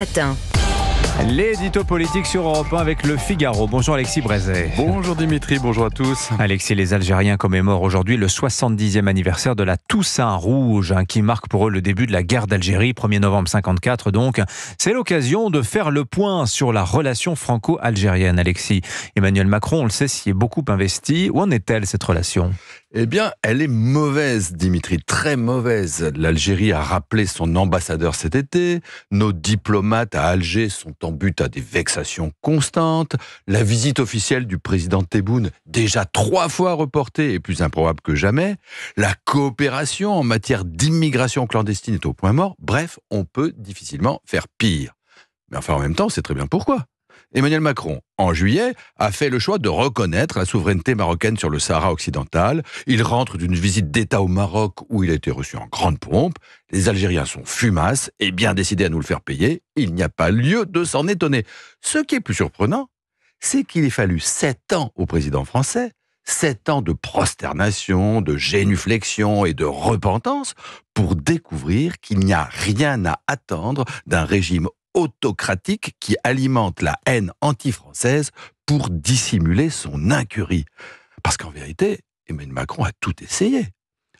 matin L'édito politique sur Europe 1 avec le Figaro. Bonjour Alexis Brézet. Bonjour Dimitri, bonjour à tous. Alexis, les Algériens commémorent aujourd'hui le 70e anniversaire de la Toussaint Rouge, hein, qui marque pour eux le début de la guerre d'Algérie, 1er novembre 54. Donc, c'est l'occasion de faire le point sur la relation franco-algérienne. Alexis, Emmanuel Macron, on le sait, s'y est beaucoup investi. Où en est-elle cette relation eh bien, elle est mauvaise, Dimitri, très mauvaise. L'Algérie a rappelé son ambassadeur cet été. Nos diplomates à Alger sont en en but à des vexations constantes, la visite officielle du président Tebboune, déjà trois fois reportée est plus improbable que jamais, la coopération en matière d'immigration clandestine est au point mort, bref, on peut difficilement faire pire. Mais enfin, en même temps, c'est très bien pourquoi. Emmanuel Macron, en juillet, a fait le choix de reconnaître la souveraineté marocaine sur le Sahara occidental. Il rentre d'une visite d'État au Maroc où il a été reçu en grande pompe. Les Algériens sont fumaces et bien décidés à nous le faire payer. Il n'y a pas lieu de s'en étonner. Ce qui est plus surprenant, c'est qu'il ait fallu sept ans au président français, sept ans de prosternation, de génuflexion et de repentance pour découvrir qu'il n'y a rien à attendre d'un régime autocratique qui alimente la haine anti-française pour dissimuler son incurie. Parce qu'en vérité, Emmanuel Macron a tout essayé.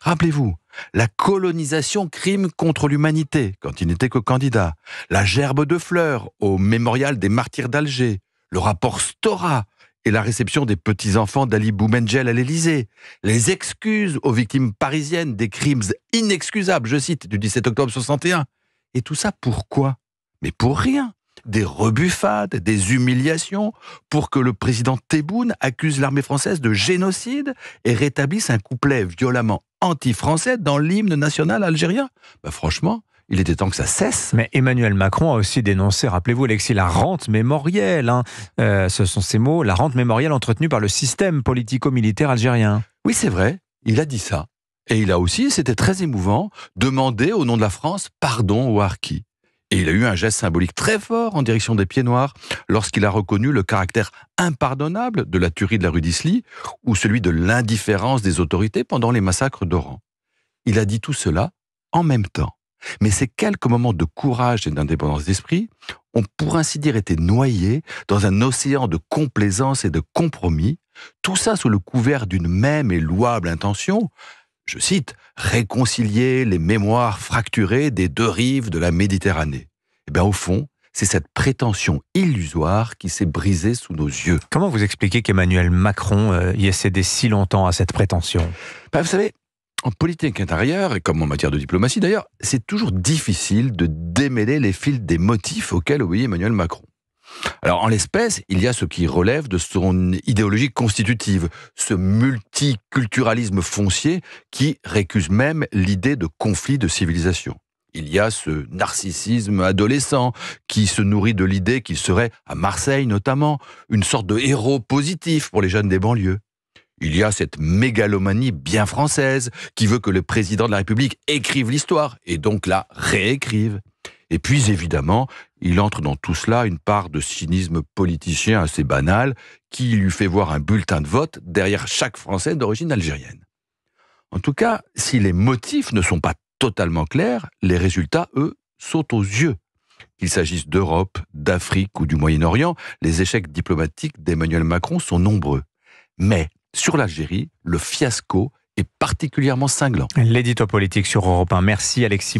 Rappelez-vous, la colonisation crime contre l'humanité quand il n'était que candidat, la gerbe de fleurs au mémorial des martyrs d'Alger, le rapport Stora et la réception des petits-enfants d'Ali Boumengel à l'Élysée, les excuses aux victimes parisiennes des crimes inexcusables, je cite, du 17 octobre 61. Et tout ça pourquoi mais pour rien. Des rebuffades, des humiliations, pour que le président Tebboune accuse l'armée française de génocide et rétablisse un couplet violemment anti-français dans l'hymne national algérien. Bah franchement, il était temps que ça cesse. Mais Emmanuel Macron a aussi dénoncé, rappelez-vous Alexis, la rente mémorielle. Hein. Euh, ce sont ces mots, la rente mémorielle entretenue par le système politico-militaire algérien. Oui, c'est vrai, il a dit ça. Et il a aussi, c'était très émouvant, demandé au nom de la France pardon aux Harkis. Et il a eu un geste symbolique très fort en direction des Pieds Noirs lorsqu'il a reconnu le caractère impardonnable de la tuerie de la rue d'Isly ou celui de l'indifférence des autorités pendant les massacres d'Oran. Il a dit tout cela en même temps. Mais ces quelques moments de courage et d'indépendance d'esprit ont pour ainsi dire été noyés dans un océan de complaisance et de compromis, tout ça sous le couvert d'une même et louable intention, je cite, réconcilier les mémoires fracturées des deux rives de la Méditerranée. Eh bien, au fond, c'est cette prétention illusoire qui s'est brisée sous nos yeux. Comment vous expliquez qu'Emmanuel Macron euh, y ait cédé si longtemps à cette prétention ben, Vous savez, en politique intérieure, et comme en matière de diplomatie d'ailleurs, c'est toujours difficile de démêler les fils des motifs auxquels obéit Emmanuel Macron. Alors en l'espèce, il y a ce qui relève de son idéologie constitutive, ce multiculturalisme foncier qui récuse même l'idée de conflit de civilisation. Il y a ce narcissisme adolescent qui se nourrit de l'idée qu'il serait, à Marseille notamment, une sorte de héros positif pour les jeunes des banlieues. Il y a cette mégalomanie bien française qui veut que le président de la République écrive l'histoire et donc la réécrive. Et puis évidemment, il entre dans tout cela une part de cynisme politicien assez banal qui lui fait voir un bulletin de vote derrière chaque Français d'origine algérienne. En tout cas, si les motifs ne sont pas totalement clairs, les résultats, eux, sautent aux yeux. Qu'il s'agisse d'Europe, d'Afrique ou du Moyen-Orient, les échecs diplomatiques d'Emmanuel Macron sont nombreux. Mais sur l'Algérie, le fiasco est particulièrement cinglant. politique sur Europe Merci Alexis